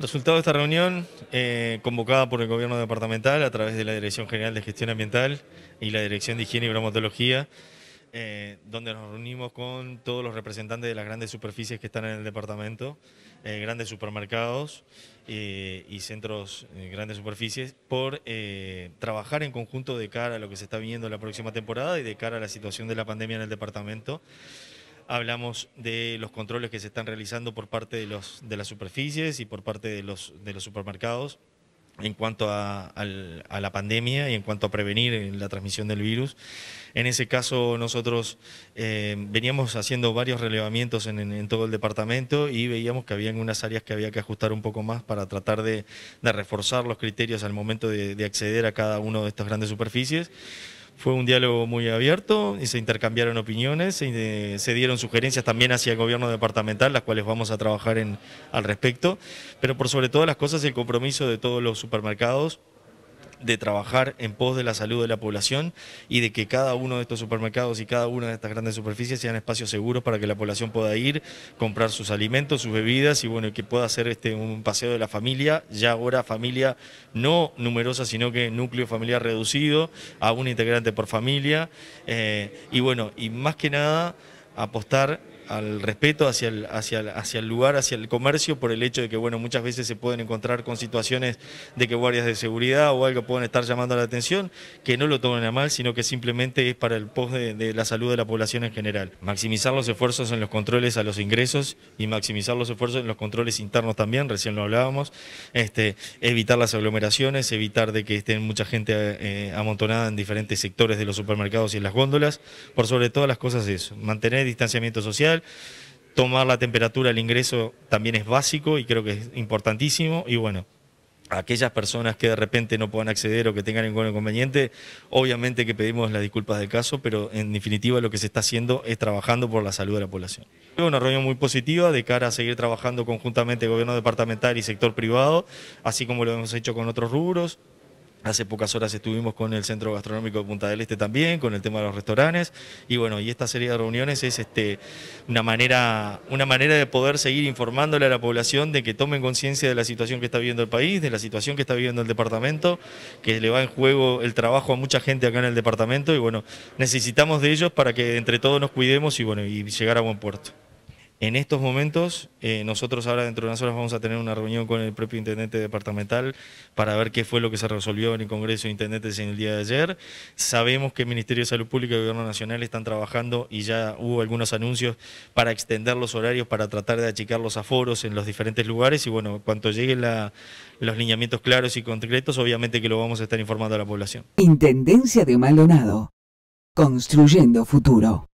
Resultado de esta reunión, eh, convocada por el Gobierno Departamental a través de la Dirección General de Gestión Ambiental y la Dirección de Higiene y Bromatología, eh, donde nos reunimos con todos los representantes de las grandes superficies que están en el departamento, eh, grandes supermercados y centros grandes superficies, por trabajar en conjunto de cara a lo que se está viendo la próxima temporada y de cara a la situación de la pandemia en el departamento hablamos de los controles que se están realizando por parte de, los, de las superficies y por parte de los, de los supermercados en cuanto a, la pandemia y en cuanto a prevenir la transmisión del virus. En ese caso nosotros eh, veníamos haciendo varios relevamientos en, todo el departamento y veíamos que había unas áreas que había que ajustar un poco más para tratar de, reforzar los criterios al momento de, de acceder a cada una de estas grandes superficies. Fue un diálogo muy abierto y se intercambiaron opiniones, y eh, se dieron sugerencias también hacia el gobierno departamental, las cuales vamos a trabajar en, al respecto, pero por sobre todas las cosas el compromiso de todos los supermercados de trabajar en pos de la salud de la población y de que cada uno de estos supermercados y cada una de estas grandes superficies sean espacios seguros para que la población pueda ir, comprar sus alimentos, sus bebidas y bueno, que pueda hacer este un paseo de la familia, ya ahora familia no numerosa, sino que núcleo familiar reducido, a un integrante por familia. Eh, y bueno, y más que nada apostar al respeto hacia el, hacia, hacia el lugar, hacia el comercio, por el hecho de que, bueno, muchas veces se pueden encontrar con situaciones de que guardias de seguridad o algo pueden estar llamando la atención, que no lo tomen a mal, sino que simplemente es para el post de, la salud de la población en general. Maximizar los esfuerzos en los controles a los ingresos y maximizar los esfuerzos en los controles internos también, recién lo hablábamos, este, evitar las aglomeraciones, evitar de que estén mucha gente eh, amontonada en diferentes sectores de los supermercados y en las góndolas, por sobre todas las cosas eso, mantener distanciamiento social, Tomar la temperatura al ingreso también es básico y creo que es importantísimo. Y bueno, aquellas personas que de repente no puedan acceder o que tengan ningún inconveniente, obviamente que pedimos las disculpas del caso, pero en definitiva lo que se está haciendo es trabajando por la salud de la población. Una reunión muy positiva de cara a seguir trabajando conjuntamente gobierno departamental y sector privado, así como lo hemos hecho con otros rubros. Hace pocas horas estuvimos con el Centro Gastronómico de Punta del Este también, con el tema de los restaurantes. Y bueno, y esta serie de reuniones es este, una, manera, una manera de poder seguir informándole a la población de que tomen conciencia de la situación que está viviendo el país, de la situación que está viviendo el departamento, que le va en juego el trabajo a mucha gente acá en el departamento. Y bueno, necesitamos de ellos para que entre todos nos cuidemos y bueno, y llegar a buen puerto. En estos momentos, eh, nosotros ahora dentro de unas horas vamos a tener una reunión con el propio intendente departamental para ver qué fue lo que se resolvió en el Congreso de Intendentes en el día de ayer. Sabemos que el Ministerio de Salud Pública y el Gobierno Nacional están trabajando y ya hubo algunos anuncios para extender los horarios, para tratar de achicar los aforos en los diferentes lugares y bueno, cuanto lleguen los lineamientos claros y concretos, obviamente que lo vamos a estar informando a la población. Intendencia de Maldonado. Construyendo futuro.